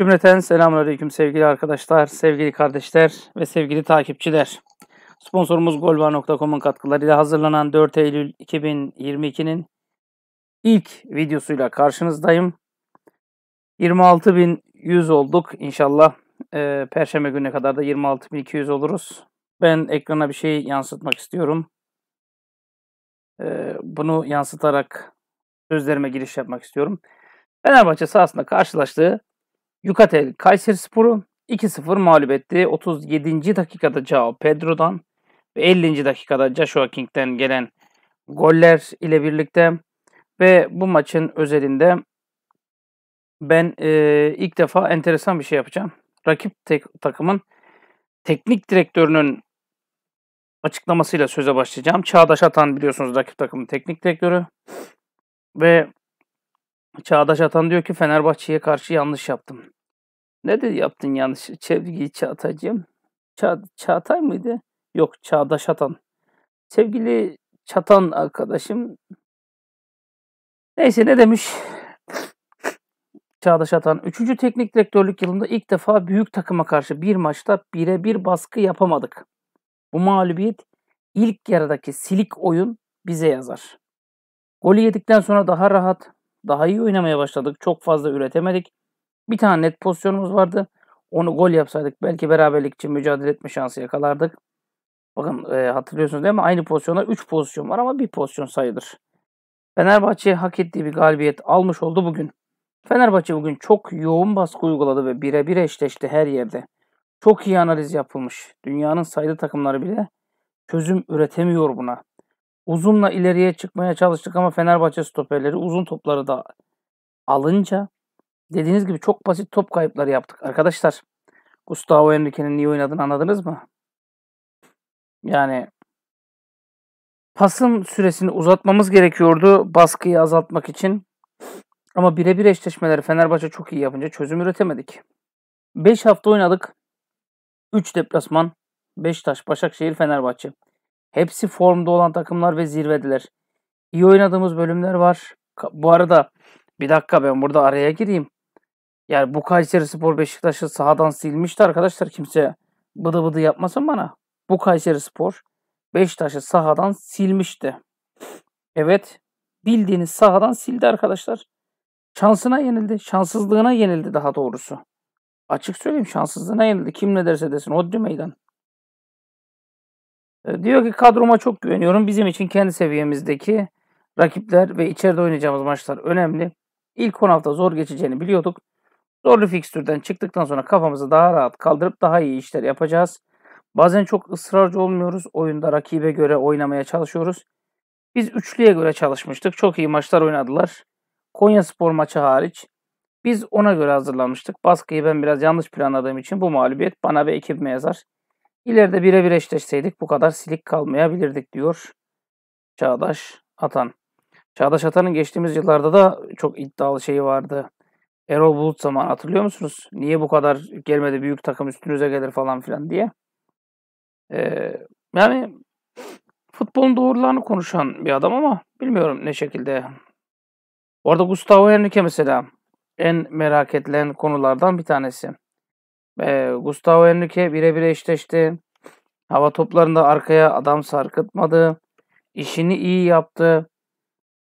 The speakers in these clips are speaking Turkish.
Cümleten selamun aleyküm sevgili arkadaşlar, sevgili kardeşler ve sevgili takipçiler. Sponsorumuz Golbar.com'un katkılarıyla hazırlanan 4 Eylül 2022'nin ilk videosuyla karşınızdayım. 26.100 olduk inşallah. Ee, Perşembe gününe kadar da 26.200 oluruz. Ben ekrana bir şey yansıtmak istiyorum. Ee, bunu yansıtarak sözlerime giriş yapmak istiyorum. Fenerbahçe sahasında karşılaştığı Yukatel Kayseri Sporu 2-0 mağlup etti. 37. dakikada Cao Pedro'dan ve 50. dakikada Joshua King'den gelen goller ile birlikte ve bu maçın özelinde ben e, ilk defa enteresan bir şey yapacağım. Rakip tek, takımın teknik direktörünün açıklamasıyla söze başlayacağım. Çağdaş Atan biliyorsunuz rakip takımın teknik direktörü ve Çağdaş Atan diyor ki Fenerbahçe'ye karşı yanlış yaptım. Ne dedi yaptın yanlış sevgili Çağatay'cığım? Ça Çağatay mıydı? Yok Çağdaş Atan. Sevgili Çatan arkadaşım. Neyse ne demiş? Çağdaş Atan. Üçüncü teknik direktörlük yılında ilk defa büyük takıma karşı bir maçta bire bir baskı yapamadık. Bu mağlubiyet ilk yarıdaki silik oyun bize yazar. Golü yedikten sonra daha rahat, daha iyi oynamaya başladık. Çok fazla üretemedik. Bir tane net pozisyonumuz vardı. Onu gol yapsaydık belki beraberlik için mücadele etme şansı yakalardık. Bakın e, hatırlıyorsunuz değil mi? Aynı pozisyonda 3 pozisyon var ama bir pozisyon sayılır. Fenerbahçe hak ettiği bir galibiyet almış oldu bugün. Fenerbahçe bugün çok yoğun baskı uyguladı ve birebir eşleşti her yerde. Çok iyi analiz yapılmış. Dünyanın sayılı takımları bile çözüm üretemiyor buna. Uzunla ileriye çıkmaya çalıştık ama Fenerbahçe stoperleri uzun topları da alınca Dediğiniz gibi çok basit top kayıpları yaptık arkadaşlar. Gustavo Henrique'nin niye oynadığını anladınız mı? Yani pasın süresini uzatmamız gerekiyordu baskıyı azaltmak için. Ama birebir eşleşmeleri Fenerbahçe çok iyi yapınca çözüm üretemedik. 5 hafta oynadık. 3 deplasman. Beşiktaş, Başakşehir, Fenerbahçe. Hepsi formda olan takımlar ve zirvediler. İyi oynadığımız bölümler var. Bu arada bir dakika ben burada araya gireyim. Yani bu Kayseri Spor Beşiktaş'ı sahadan silmişti arkadaşlar kimse bıdı bıdı yapmasın bana. Bu Kayseri Spor Beşiktaş'ı sahadan silmişti. Evet bildiğiniz sahadan sildi arkadaşlar. Şansına yenildi. Şanssızlığına yenildi daha doğrusu. Açık söyleyeyim şanssızlığına yenildi. Kim ne derse desin. Hodri meydan. E, diyor ki kadroma çok güveniyorum. Bizim için kendi seviyemizdeki rakipler ve içeride oynayacağımız maçlar önemli. İlk 10 hafta zor geçeceğini biliyorduk. Zorlu fikstürden çıktıktan sonra kafamızı daha rahat kaldırıp daha iyi işler yapacağız. Bazen çok ısrarcı olmuyoruz. Oyunda rakibe göre oynamaya çalışıyoruz. Biz üçlüye göre çalışmıştık. Çok iyi maçlar oynadılar. Konya Spor maçı hariç. Biz ona göre hazırlanmıştık. Baskıyı ben biraz yanlış planladığım için bu mağlubiyet bana ve ekibime yazar. İleride birebir eşleşseydik bu kadar silik kalmayabilirdik diyor Çağdaş Atan. Çağdaş Atan'ın geçtiğimiz yıllarda da çok iddialı şeyi vardı. Erol Bulut zaman hatırlıyor musunuz? Niye bu kadar gelmedi büyük takım üstünüze gelir falan filan diye. Ee, yani futbolun doğrularını konuşan bir adam ama bilmiyorum ne şekilde. Orada Gustavo Henrique mesela en merak edilen konulardan bir tanesi. Ee, Gustavo Henrique birebir eşleşti. Hava toplarında arkaya adam sarkıtmadı. İşini iyi yaptı.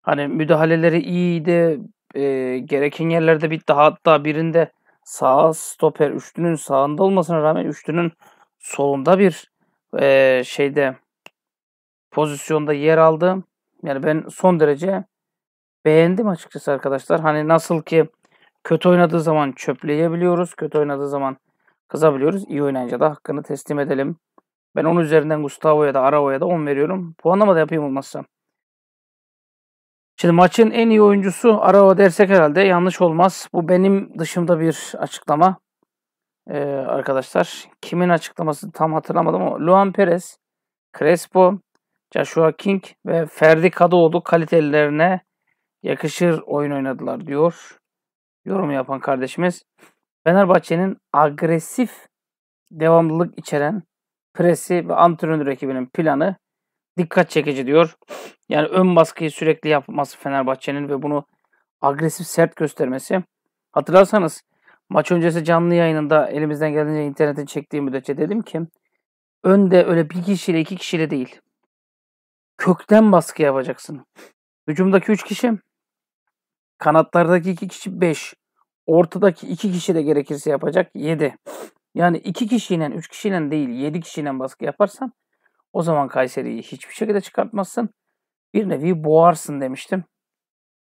Hani müdahaleleri iyiydi e, gereken yerlerde bir daha hatta birinde sağ stoper üçlünün sağında olmasına rağmen üçlünün solunda bir e, şeyde pozisyonda yer aldı. Yani ben son derece beğendim açıkçası arkadaşlar. Hani nasıl ki kötü oynadığı zaman çöpleyebiliyoruz. Kötü oynadığı zaman kızabiliyoruz. İyi oynayınca da hakkını teslim edelim. Ben onun üzerinden Gustavo'ya da Arao'ya da 10 veriyorum. Puanlama da yapayım olmazsa. Şimdi maçın en iyi oyuncusu Arao dersek herhalde yanlış olmaz. Bu benim dışımda bir açıklama. Ee, arkadaşlar kimin açıklamasını tam hatırlamadım ama Luan Perez, Crespo, Joshua King ve Ferdi Kadıoğlu kalitelerine yakışır oyun oynadılar diyor. Yorum yapan kardeşimiz. Fenerbahçe'nin agresif devamlılık içeren presi ve antrenör ekibinin planı dikkat çekici diyor. Yani ön baskıyı sürekli yapması Fenerbahçe'nin ve bunu agresif sert göstermesi. Hatırlarsanız maç öncesi canlı yayınında elimizden geldiğince internete çektiğim müddetçe dedim ki önde öyle bir kişiyle iki kişiyle değil. Kökten baskı yapacaksın. Hücumdaki üç kişi, kanatlardaki iki kişi beş, ortadaki iki kişi de gerekirse yapacak yedi. Yani iki kişiyle, üç kişiyle değil yedi kişiyle baskı yaparsan o zaman Kayseri'yi hiçbir şekilde çıkartmazsın. Bir nevi boğarsın demiştim.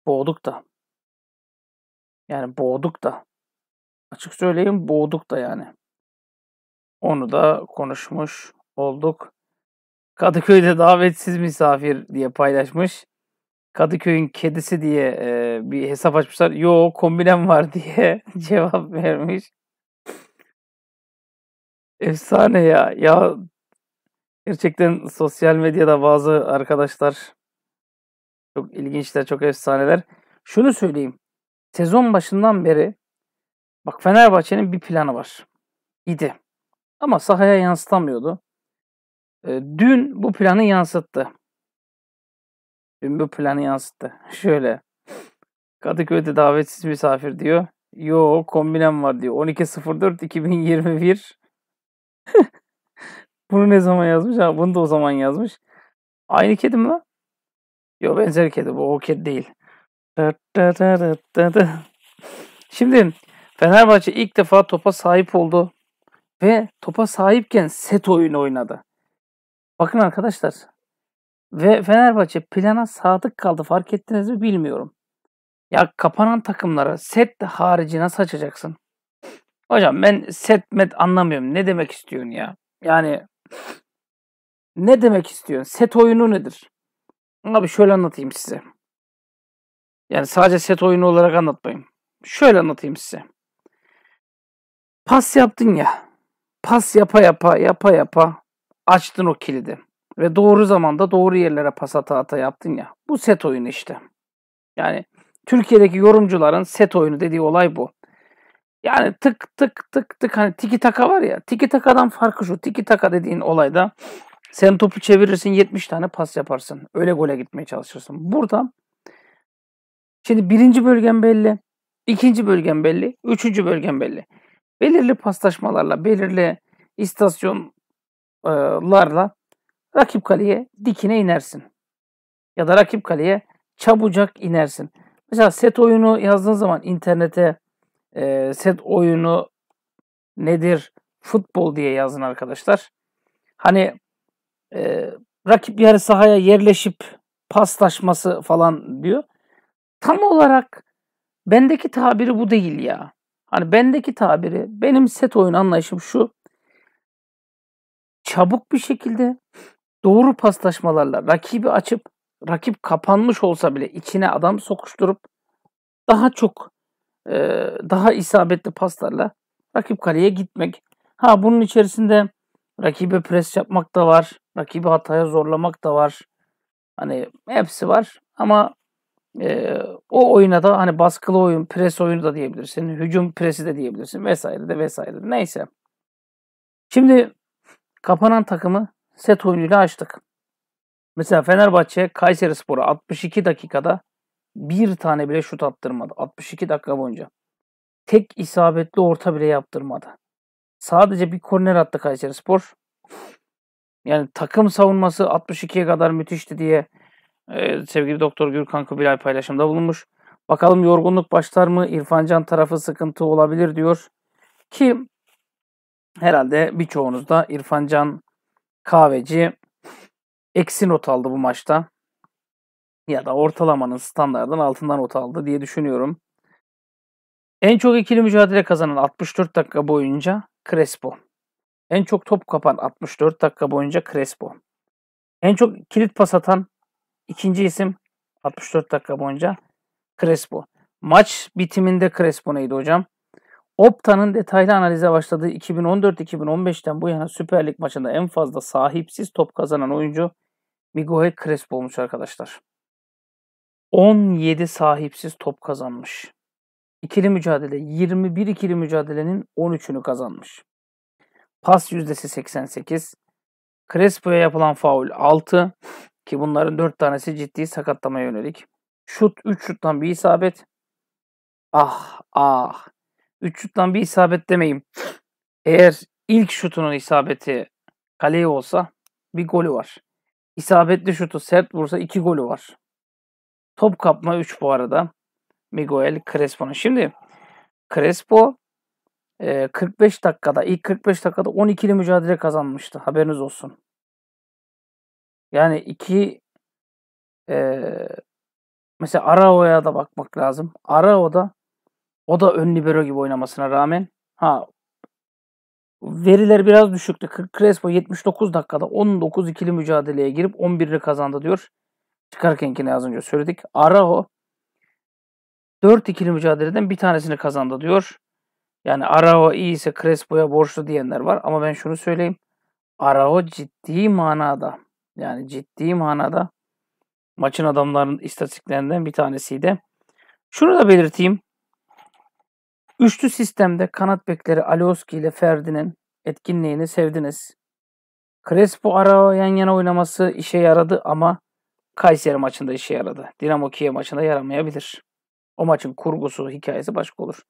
Boğduk da. Yani boğduk da. Açık söyleyeyim boğduk da yani. Onu da konuşmuş olduk. Kadıköy'de davetsiz misafir diye paylaşmış. Kadıköy'ün kedisi diye e, bir hesap açmışlar. Yo kombinem var diye cevap vermiş. Efsane ya. Ya Gerçekten sosyal medyada bazı arkadaşlar çok ilginçler, çok efsaneler. Şunu söyleyeyim. Sezon başından beri bak Fenerbahçe'nin bir planı var. İdi. Ama sahaya yansıtamıyordu. E, dün bu planı yansıttı. Dün bu planı yansıttı. Şöyle. Kadıköy'de davetsiz misafir diyor. Yo kombinem var diyor. 12.04.2021 Bunu ne zaman yazmış? Ha, bunu da o zaman yazmış. Aynı kedi mi lan? Yok benzer kedi bu. O kedi değil. Şimdi Fenerbahçe ilk defa topa sahip oldu. Ve topa sahipken set oyunu oynadı. Bakın arkadaşlar. Ve Fenerbahçe plana sadık kaldı. Fark ettiniz mi bilmiyorum. Ya kapanan takımlara set harici nasıl açacaksın? Hocam ben set met anlamıyorum. Ne demek istiyorsun ya? Yani ne demek istiyorsun? Set oyunu nedir? Abi şöyle anlatayım size. Yani sadece set oyunu olarak anlatmayayım. Şöyle anlatayım size. Pas yaptın ya. Pas yapa yapa yapa yapa açtın o kilidi. Ve doğru zamanda doğru yerlere pas ata ata yaptın ya. Bu set oyunu işte. Yani Türkiye'deki yorumcuların set oyunu dediği olay bu. Yani tık tık tık tık hani tiki taka var ya. Tiki takadan farkı şu. Tiki taka dediğin olayda sen topu çevirirsin 70 tane pas yaparsın. Öyle gole gitmeye çalışırsın. Burada şimdi birinci bölgen belli. ikinci bölgen belli. Üçüncü bölgen belli. Belirli paslaşmalarla, belirli istasyonlarla rakip kaleye dikine inersin. Ya da rakip kaleye çabucak inersin. Mesela set oyunu yazdığın zaman internete e, set oyunu nedir futbol diye yazın arkadaşlar. Hani e, rakip yarı sahaya yerleşip paslaşması falan diyor. Tam olarak bendeki tabiri bu değil ya. Hani bendeki tabiri benim set oyun anlayışım şu. Çabuk bir şekilde doğru paslaşmalarla rakibi açıp rakip kapanmış olsa bile içine adam sokuşturup daha çok daha isabetli paslarla rakip kaleye gitmek. Ha bunun içerisinde rakibe pres yapmak da var. Rakibi hataya zorlamak da var. Hani hepsi var. Ama e, o oyuna da hani baskılı oyun, pres oyunu da diyebilirsin. Hücum presi de diyebilirsin vesaire de vesaire. De. Neyse. Şimdi kapanan takımı set oyunuyla açtık. Mesela Fenerbahçe Kayseri Spor'a 62 dakikada bir tane bile şut attırmadı 62 dakika boyunca. Tek isabetli orta bile yaptırmadı. Sadece bir korner attı Kayseri Spor. Yani takım savunması 62'ye kadar müthişti diye e, sevgili Doktor Gürkan Kubilay paylaşımda bulunmuş. Bakalım yorgunluk başlar mı? İrfancan tarafı sıkıntı olabilir diyor. Ki herhalde birçoğunuz da İrfancan Kahveci eksi not aldı bu maçta ya da ortalamanın standartın altından not aldı diye düşünüyorum. En çok ikili mücadele kazanan 64 dakika boyunca Crespo. En çok top kapan 64 dakika boyunca Crespo. En çok kilit pas atan ikinci isim 64 dakika boyunca Crespo. Maç bitiminde Crespo neydi hocam? Opta'nın detaylı analize başladığı 2014-2015'ten bu yana Süper Lig maçında en fazla sahipsiz top kazanan oyuncu Miguel Crespo olmuş arkadaşlar. 17 sahipsiz top kazanmış. İkili mücadele 21 ikili mücadelenin 13'ünü kazanmış. Pas yüzdesi 88. Crespo'ya yapılan faul 6 ki bunların 4 tanesi ciddi sakatlamaya yönelik. Şut 3 şuttan bir isabet. Ah ah. 3 şuttan bir isabet demeyeyim. Eğer ilk şutunun isabeti kaleye olsa bir golü var. İsabetli şutu sert vursa 2 golü var. Top kapma 3 bu arada. Miguel Crespo'nun. Şimdi Crespo 45 e, dakikada ilk 45 dakikada 12'li mücadele kazanmıştı. Haberiniz olsun. Yani iki e, mesela Arao'ya da bakmak lazım. Arao da o da ön libero gibi oynamasına rağmen ha veriler biraz düşüktü. Crespo 79 dakikada 19 ikili mücadeleye girip 11'i kazandı diyor çıkarkenkini az önce söyledik. Arao 4-2'li mücadeleden bir tanesini kazandı diyor. Yani Arao iyi ise Crespo'ya borçlu diyenler var ama ben şunu söyleyeyim. Arao ciddi manada yani ciddi manada maçın adamlarının istatistiklerinden bir tanesiydi. Şunu da belirteyim. Üçlü sistemde kanat bekleri Alioski ile Ferdi'nin etkinliğini sevdiniz. Crespo Arao yan yana oynaması işe yaradı ama Kayseri maçında işe yaradı. Dinamo Kiev maçında yaramayabilir. O maçın kurgusu, hikayesi başka olur.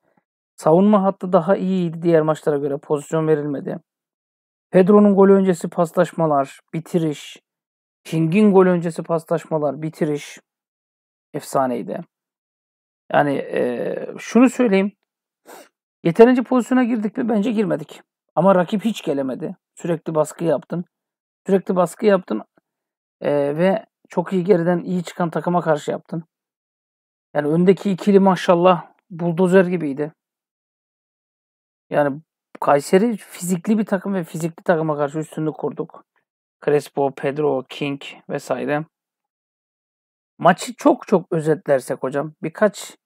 Savunma hattı daha iyiydi diğer maçlara göre. Pozisyon verilmedi. Pedro'nun gol öncesi paslaşmalar, bitiriş. King'in gol öncesi paslaşmalar, bitiriş. Efsaneydi. Yani e, şunu söyleyeyim. Yeterince pozisyona girdik mi? Bence girmedik. Ama rakip hiç gelemedi. Sürekli baskı yaptın. Sürekli baskı yaptın. E, ve çok iyi geriden iyi çıkan takıma karşı yaptın. Yani öndeki ikili maşallah buldozer gibiydi. Yani Kayseri fizikli bir takım ve fizikli takıma karşı üstünlük kurduk. Crespo, Pedro, King vesaire. Maçı çok çok özetlersek hocam birkaç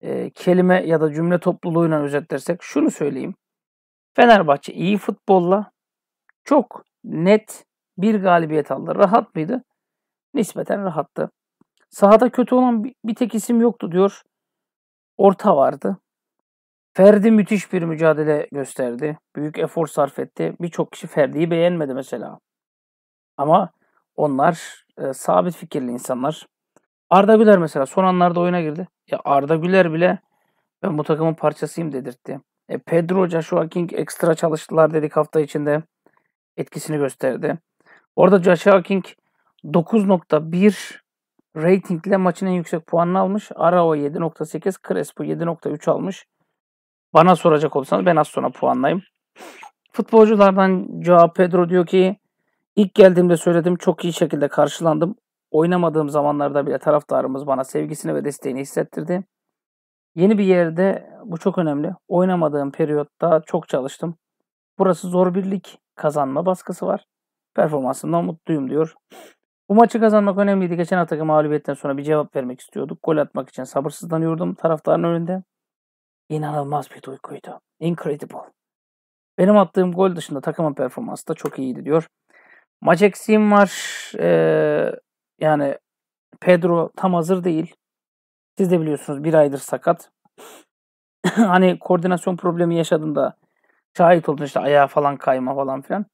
e, kelime ya da cümle topluluğuyla özetlersek şunu söyleyeyim. Fenerbahçe iyi futbolla çok net bir galibiyet aldı. Rahat mıydı? nispeten rahattı. Sahada kötü olan bir tek isim yoktu diyor. Orta vardı. Ferdi müthiş bir mücadele gösterdi. Büyük efor sarf etti. Birçok kişi Ferdi'yi beğenmedi mesela. Ama onlar e, sabit fikirli insanlar. Arda Güler mesela son anlarda oyuna girdi. Ya Arda Güler bile ben bu takımın parçasıyım dedirtti. E, Pedro, Joshua King ekstra çalıştılar dedik hafta içinde. Etkisini gösterdi. Orada Joshua King 9.1 ratingle maçın en yüksek puanını almış. Arao 7.8, Crespo 7.3 almış. Bana soracak olursanız ben az sonra puanlayayım. Futbolculardan Joao Pedro diyor ki ilk geldiğimde söyledim çok iyi şekilde karşılandım. Oynamadığım zamanlarda bile taraftarımız bana sevgisini ve desteğini hissettirdi. Yeni bir yerde bu çok önemli. Oynamadığım periyotta çok çalıştım. Burası zor birlik kazanma baskısı var. Performansımdan mutluyum diyor. Bu maçı kazanmak önemliydi. Geçen haftaki mağlubiyetten sonra bir cevap vermek istiyorduk. Gol atmak için sabırsızlanıyordum taraftarın önünde. İnanılmaz bir duyguydu. Incredible. Benim attığım gol dışında takımın performansı da çok iyiydi diyor. Maç eksiğim var. Ee, yani Pedro tam hazır değil. Siz de biliyorsunuz bir aydır sakat. hani koordinasyon problemi yaşadığında şahit oldun işte ayağa falan kayma falan filan.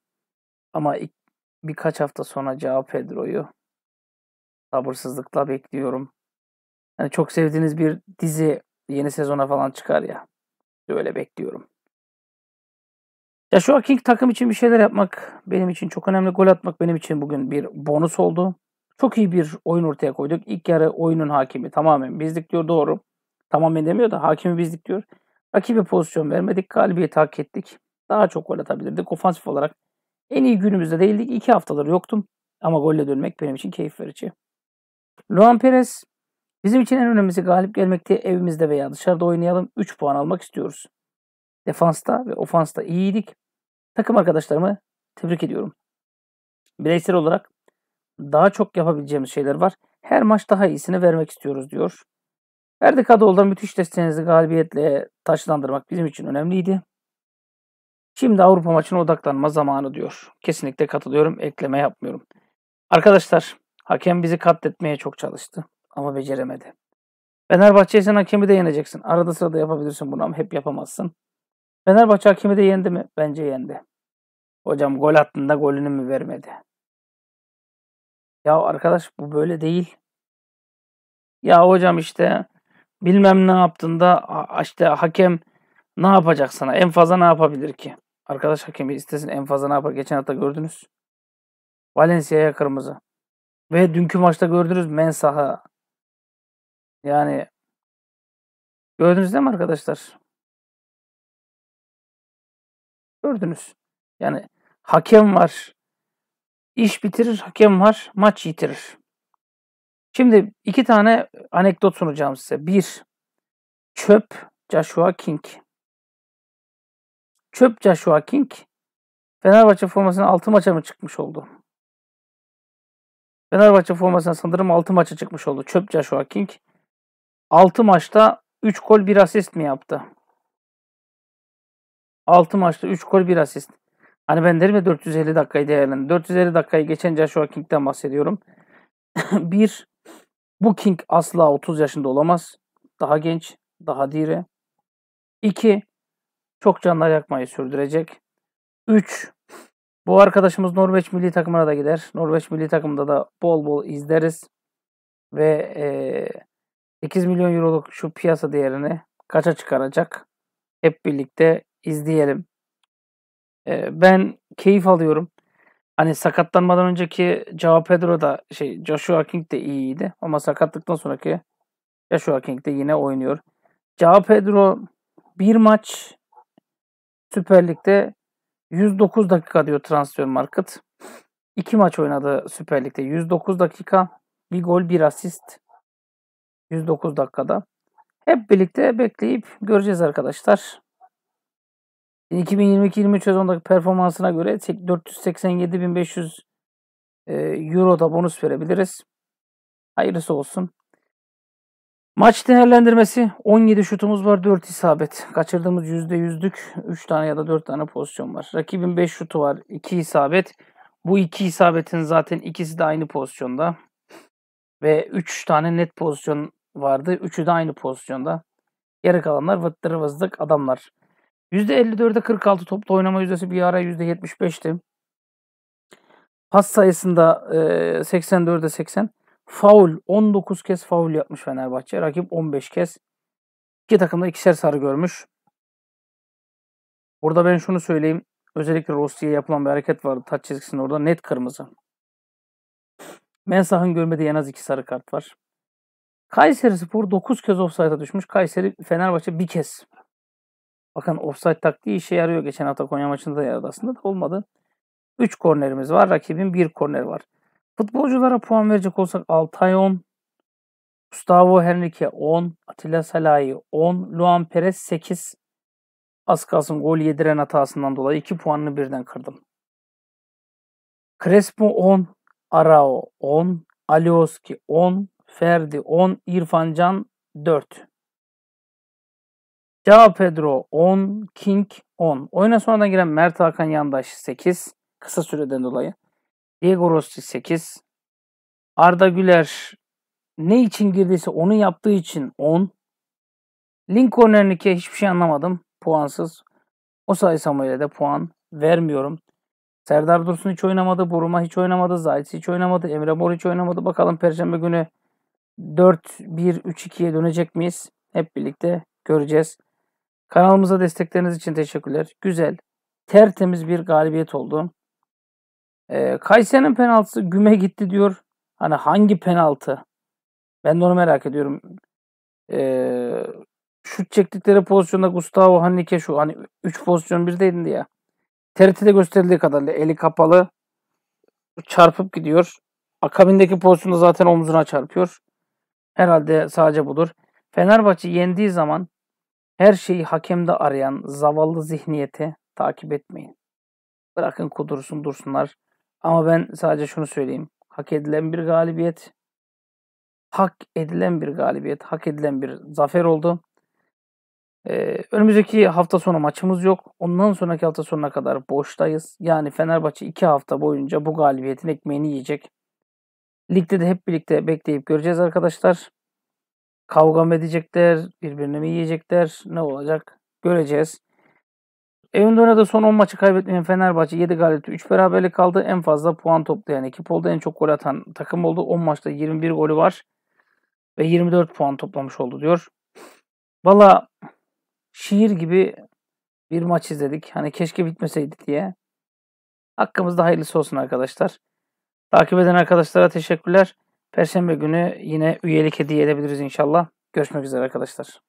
Ama ilk birkaç hafta sonra Cao Pedro'yu sabırsızlıkla bekliyorum. Yani çok sevdiğiniz bir dizi yeni sezona falan çıkar ya. Öyle bekliyorum. Ya şu King takım için bir şeyler yapmak benim için çok önemli. Gol atmak benim için bugün bir bonus oldu. Çok iyi bir oyun ortaya koyduk. İlk yarı oyunun hakimi tamamen bizlik diyor doğru. Tamamen demiyor da hakimi bizlik diyor. Rakibe pozisyon vermedik. Galibiyeti hak ettik. Daha çok gol atabilirdik. Ofansif olarak en iyi günümüzde değildik. İki haftaları yoktum. Ama golle dönmek benim için keyif verici. Luan Perez, bizim için en önemlisi galip gelmek evimizde veya dışarıda oynayalım. 3 puan almak istiyoruz. Defansta ve ofansta iyiydik. Takım arkadaşlarımı tebrik ediyorum. Bireysel olarak daha çok yapabileceğimiz şeyler var. Her maç daha iyisini vermek istiyoruz diyor. Erdik Adoğlu'dan müthiş desteğinizi galibiyetle taşlandırmak bizim için önemliydi. Şimdi Avrupa maçına odaklanma zamanı diyor. Kesinlikle katılıyorum. Ekleme yapmıyorum. Arkadaşlar hakem bizi katletmeye çok çalıştı ama beceremedi. Fenerbahçe'ye sen hakemi de yeneceksin. Arada sırada yapabilirsin bunu ama hep yapamazsın. Fenerbahçe hakemi de yendi mi? Bence yendi. Hocam gol attığında golünü mü vermedi? Ya arkadaş bu böyle değil. Ya hocam işte bilmem ne yaptığında işte hakem ne yapacak sana? En fazla ne yapabilir ki? Arkadaş hakemi istesin en fazla ne yapar? Geçen hafta gördünüz. Valencia'ya kırmızı. Ve dünkü maçta gördünüz Mensah'a. Yani gördünüz değil mi arkadaşlar? Gördünüz. Yani hakem var. İş bitirir, hakem var, maç yitirir. Şimdi iki tane anekdot sunacağım size. Bir, çöp Joshua King. Çöp Joshua King Fenerbahçe formasına 6 maça mı çıkmış oldu? Fenerbahçe formasına sanırım 6 maça çıkmış oldu. Çöp Joshua King 6 maçta 3 gol 1 asist mi yaptı? 6 maçta 3 gol 1 asist. Hani ben derim ya 450 dakikayı değerlendir. 450 dakikayı geçen Joshua King'den bahsediyorum. Bir, bu King asla 30 yaşında olamaz. Daha genç, daha dire. 2 çok canlar yakmayı sürdürecek. 3. Bu arkadaşımız Norveç milli takımına da gider. Norveç milli takımında da bol bol izleriz. Ve e, 8 milyon euroluk şu piyasa değerini kaça çıkaracak? Hep birlikte izleyelim. E, ben keyif alıyorum. Hani sakatlanmadan önceki Joao Pedro da şey Joshua King de iyiydi ama sakatlıktan sonraki Joshua King de yine oynuyor. Joao Pedro bir maç Süper Lig'de 109 dakika diyor transfer market. İki maç oynadı Süper Lig'de. 109 dakika, bir gol, bir asist. 109 dakikada. Hep birlikte bekleyip göreceğiz arkadaşlar. 2022-23 sezondaki performansına göre 487.500 e, Euro da bonus verebiliriz. Hayırlısı olsun. Maç değerlendirmesi 17 şutumuz var 4 isabet. Kaçırdığımız %100'lük 3 tane ya da 4 tane pozisyon var. Rakibin 5 şutu var 2 isabet. Bu 2 isabetin zaten ikisi de aynı pozisyonda. Ve 3 tane net pozisyon vardı. Üçü de aynı pozisyonda. Yarı kalanlar vıttırı vızlık adamlar. %54'e 46 toplu oynama yüzdesi bir ara %75'ti. Pas sayısında e, 84'e 80. Faul 19 kez faul yapmış Fenerbahçe. Rakip 15 kez. İki da ikişer sarı görmüş. Burada ben şunu söyleyeyim. Özellikle Rossi'ye yapılan bir hareket vardı taç çizgisinin orada. Net kırmızı. Mensah'ın görmediği en az iki sarı kart var. Kayseri Spor 9 kez offside'a düşmüş. Kayseri Fenerbahçe bir kez. Bakın offside taktiği işe yarıyor. Geçen hafta Konya maçında da yaradı aslında da olmadı. 3 kornerimiz var. Rakibin 1 korneri var. Futbolculara puan verecek olsak Altay 10, Gustavo Henrique 10, Atilla Salahi 10, Luan Perez 8. Az kalsın gol yediren hatasından dolayı 2 puanını birden kırdım. Crespo 10, Arao 10, Alioski 10, Ferdi 10, İrfan Can 4. Cao Pedro 10, King 10. Oyuna sonradan giren Mert Hakan Yandaş 8 kısa süreden dolayı. Diego Rossi 8. Arda Güler ne için girdiyse onu yaptığı için 10. Lincoln Enrique hiçbir şey anlamadım. Puansız. O sayı Samuel'e de puan vermiyorum. Serdar Dursun hiç oynamadı. Buruma hiç oynamadı. Zayt hiç oynamadı. Emre Mor hiç oynamadı. Bakalım Perşembe günü 4-1-3-2'ye dönecek miyiz? Hep birlikte göreceğiz. Kanalımıza destekleriniz için teşekkürler. Güzel, tertemiz bir galibiyet oldu. E, Kayseri'nin penaltısı güme gitti diyor. Hani hangi penaltı? Ben de onu merak ediyorum. E, şut çektikleri pozisyonda Gustavo Hanike şu hani 3 pozisyon birdeydi ya. TRT'de gösterildiği kadarıyla eli kapalı çarpıp gidiyor. Akabindeki pozisyonda zaten omzuna çarpıyor. Herhalde sadece budur. Fenerbahçe yendiği zaman her şeyi hakemde arayan zavallı zihniyeti takip etmeyin. Bırakın kudursun dursunlar. Ama ben sadece şunu söyleyeyim. Hak edilen bir galibiyet. Hak edilen bir galibiyet. Hak edilen bir zafer oldu. Ee, önümüzdeki hafta sonu maçımız yok. Ondan sonraki hafta sonuna kadar boştayız. Yani Fenerbahçe 2 hafta boyunca bu galibiyetin ekmeğini yiyecek. Ligde de hep birlikte bekleyip göreceğiz arkadaşlar. Kavga mı edecekler? Birbirini mi yiyecekler? Ne olacak? Göreceğiz. Evinde oynadığı son 10 maçı kaybetmeyen Fenerbahçe 7 galibiyet 3 beraberlik kaldı. En fazla puan toplayan ekip oldu. En çok gol atan takım oldu. 10 maçta 21 golü var. Ve 24 puan toplamış oldu diyor. Valla şiir gibi bir maç izledik. Hani keşke bitmeseydi diye. Hakkımızda hayırlısı olsun arkadaşlar. Takip eden arkadaşlara teşekkürler. Perşembe günü yine üyelik hediye edebiliriz inşallah. Görüşmek üzere arkadaşlar.